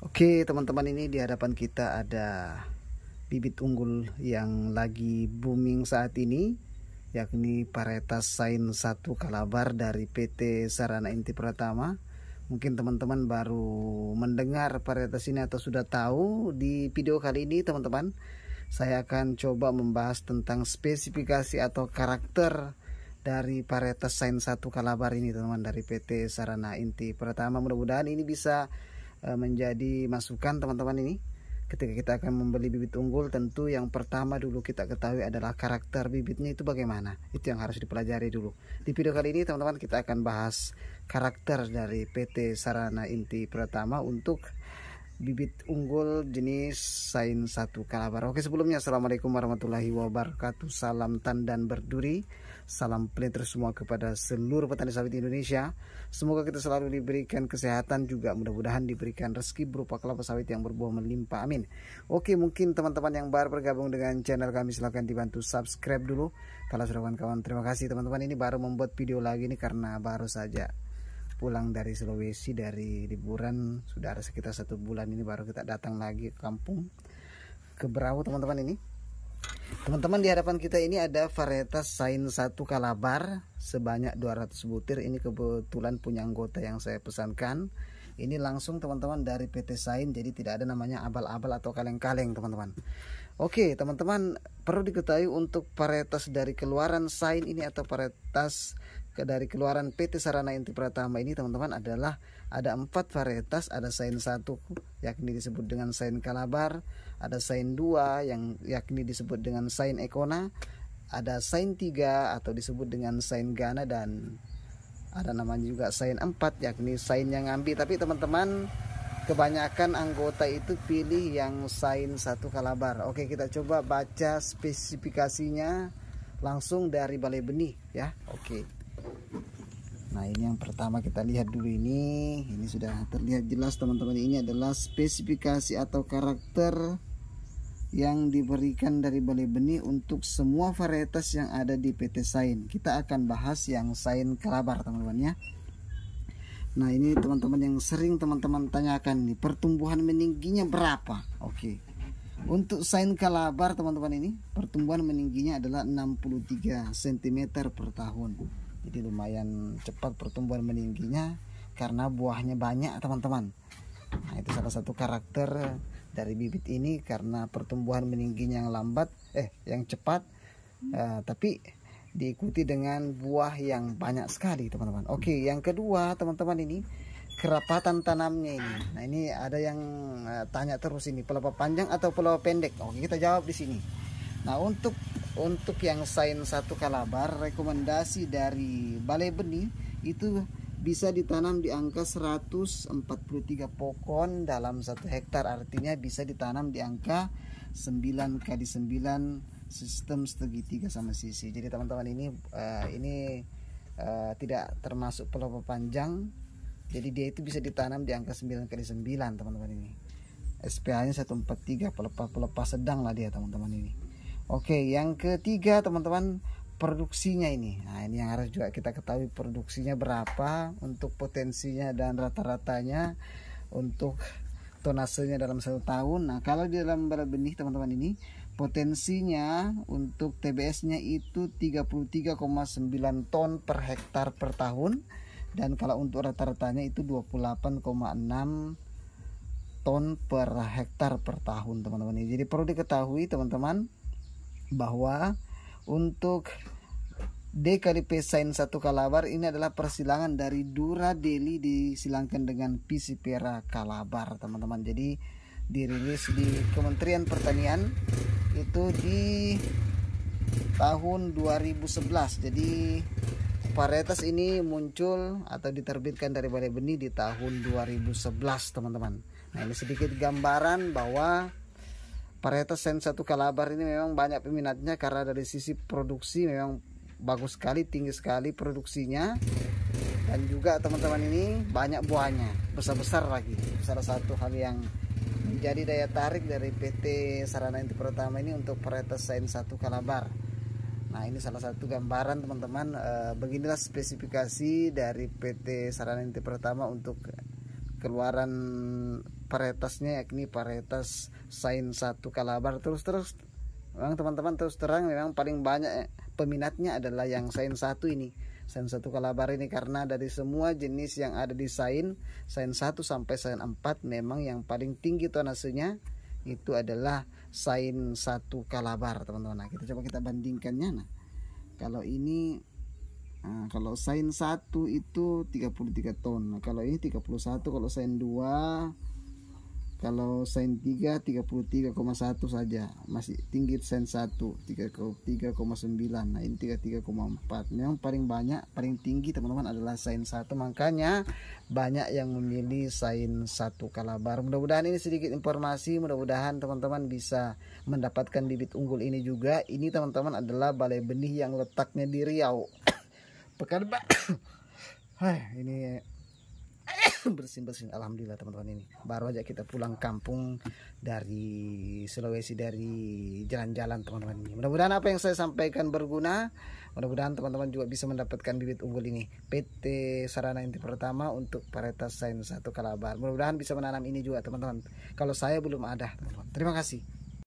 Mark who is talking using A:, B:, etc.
A: Oke teman-teman ini di hadapan kita ada bibit unggul yang lagi booming saat ini yakni Paretas Sain 1 Kalabar dari PT Sarana Inti Pratama mungkin teman-teman baru mendengar Paretas ini atau sudah tahu di video kali ini teman-teman saya akan coba membahas tentang spesifikasi atau karakter dari Paretas Sain 1 Kalabar ini teman-teman dari PT Sarana Inti Pratama mudah-mudahan ini bisa Eh, menjadi masukan teman-teman ini ketika kita akan membeli bibit unggul tentu yang pertama dulu kita ketahui adalah karakter bibitnya itu bagaimana itu yang harus dipelajari dulu di video kali ini teman-teman kita akan bahas karakter dari PT Sarana Inti pertama untuk bibit unggul jenis Sain satu Kalabar. Oke sebelumnya Assalamualaikum warahmatullahi wabarakatuh. Salam tandan berduri. Salam pelintir semua kepada seluruh petani sawit Indonesia. Semoga kita selalu diberikan kesehatan juga. Mudah-mudahan diberikan rezeki berupa kelapa sawit yang berbuah melimpah. Amin. Oke mungkin teman-teman yang baru bergabung dengan channel kami silahkan dibantu subscribe dulu. Kalau sudah kawan-kawan terima kasih teman-teman ini baru membuat video lagi ini karena baru saja pulang dari Sulawesi dari liburan sudah ada sekitar satu bulan ini baru kita datang lagi ke kampung ke Berau teman-teman ini teman-teman di hadapan kita ini ada varietas sain satu kalabar sebanyak 200 butir ini kebetulan punya anggota yang saya pesankan ini langsung teman-teman dari PT Sain jadi tidak ada namanya abal-abal atau kaleng-kaleng teman-teman Oke teman-teman perlu diketahui untuk varietas dari keluaran Sain ini atau varietas dari keluaran PT Sarana Inti Pratama ini teman-teman adalah ada empat varietas, ada sain satu yakni disebut dengan sain Kalabar, ada sain dua yang yakni disebut dengan sain Ekona, ada sain tiga atau disebut dengan sain Gana dan ada namanya juga sain empat yakni sain yang ngambi. Tapi teman-teman kebanyakan anggota itu pilih yang sain satu Kalabar. Oke, kita coba baca spesifikasinya langsung dari Balai Benih ya. Oke. Okay. Nah ini yang pertama kita lihat dulu ini Ini sudah terlihat jelas teman-teman Ini adalah spesifikasi atau karakter Yang diberikan dari balai benih Untuk semua varietas yang ada di PT Sain Kita akan bahas yang Sain Kelabar teman-teman ya Nah ini teman-teman yang sering teman-teman tanyakan nih Pertumbuhan meningginya berapa? Oke Untuk sain Kelabar teman-teman ini pertumbuhan meningginya adalah 63 cm per tahun jadi lumayan cepat pertumbuhan meningginya karena buahnya banyak teman-teman nah itu salah satu karakter dari bibit ini karena pertumbuhan meningginya yang lambat eh yang cepat uh, tapi diikuti dengan buah yang banyak sekali teman-teman oke yang kedua teman-teman ini kerapatan tanamnya ini nah ini ada yang uh, tanya terus ini pelepah panjang atau pelepah pendek oke kita jawab di sini nah untuk untuk yang sign satu kalabar rekomendasi dari Balai Benih itu bisa ditanam di angka 143 pokon dalam satu hektar artinya bisa ditanam di angka 9 kali 9 sistem segitiga sama sisi jadi teman-teman ini uh, ini uh, tidak termasuk pelopo panjang jadi dia itu bisa ditanam di angka 9 kali 9 teman-teman ini SPH nya 143 pelepas pelepas sedang lah dia teman-teman ini Oke, yang ketiga teman-teman produksinya ini. Nah, ini yang harus juga kita ketahui produksinya berapa untuk potensinya dan rata-ratanya untuk tonasenya dalam satu tahun. Nah, kalau di dalam bara benih teman-teman ini potensinya untuk TBS-nya itu 33,9 ton per hektar per tahun dan kalau untuk rata-ratanya itu 28,6 ton per hektar per tahun teman-teman jadi perlu diketahui teman-teman bahwa untuk D kali P sin 1 Kalabar ini adalah persilangan dari Dura Deli disilangkan dengan Pisipera Kalabar teman-teman jadi dirilis di Kementerian Pertanian itu di tahun 2011 jadi varietas ini muncul atau diterbitkan dari balai benih di tahun 2011 teman-teman nah ini sedikit gambaran bahwa Pareta Sen 1 Kalabar ini memang banyak peminatnya karena dari sisi produksi memang bagus sekali, tinggi sekali produksinya. Dan juga teman-teman ini banyak buahnya, besar-besar lagi. Salah satu hal yang menjadi daya tarik dari PT Sarana Inti Pertama ini untuk Pareta Sen 1 Kalabar. Nah ini salah satu gambaran teman-teman eh, Beginilah spesifikasi dari PT Sarana Inti Pertama untuk keluaran varietasnya yakni varietas Sain satu Kalabar terus-terus memang teman-teman terus terang memang paling banyak peminatnya adalah yang Sain satu ini Sain satu Kalabar ini karena dari semua jenis yang ada di Sain Sain satu sampai Sain empat memang yang paling tinggi tonasenya itu adalah Sain satu Kalabar teman-teman nah kita coba kita bandingkannya nah kalau ini Nah, kalau sain 1 itu 33 ton. Nah, kalau ini 31, kalau sain 2 kalau sain 3 33,1 saja. Masih tinggi sain 1 33,9. Nah, ini 33,4. Memang paling banyak, paling tinggi teman-teman adalah sain 1. Makanya banyak yang memilih sain 1 kalabar. Mudah-mudahan ini sedikit informasi, mudah-mudahan teman-teman bisa mendapatkan bibit unggul ini juga. Ini teman-teman adalah balai benih yang letaknya di Riau pekan pak ini bersin-bersin alhamdulillah teman-teman ini baru aja kita pulang kampung dari Sulawesi dari jalan-jalan teman-teman ini mudah-mudahan apa yang saya sampaikan berguna mudah-mudahan teman-teman juga bisa mendapatkan bibit unggul ini PT Sarana Inti Pertama untuk varietas Sains satu Kalabar mudah-mudahan bisa menanam ini juga teman-teman kalau saya belum ada teman-teman terima kasih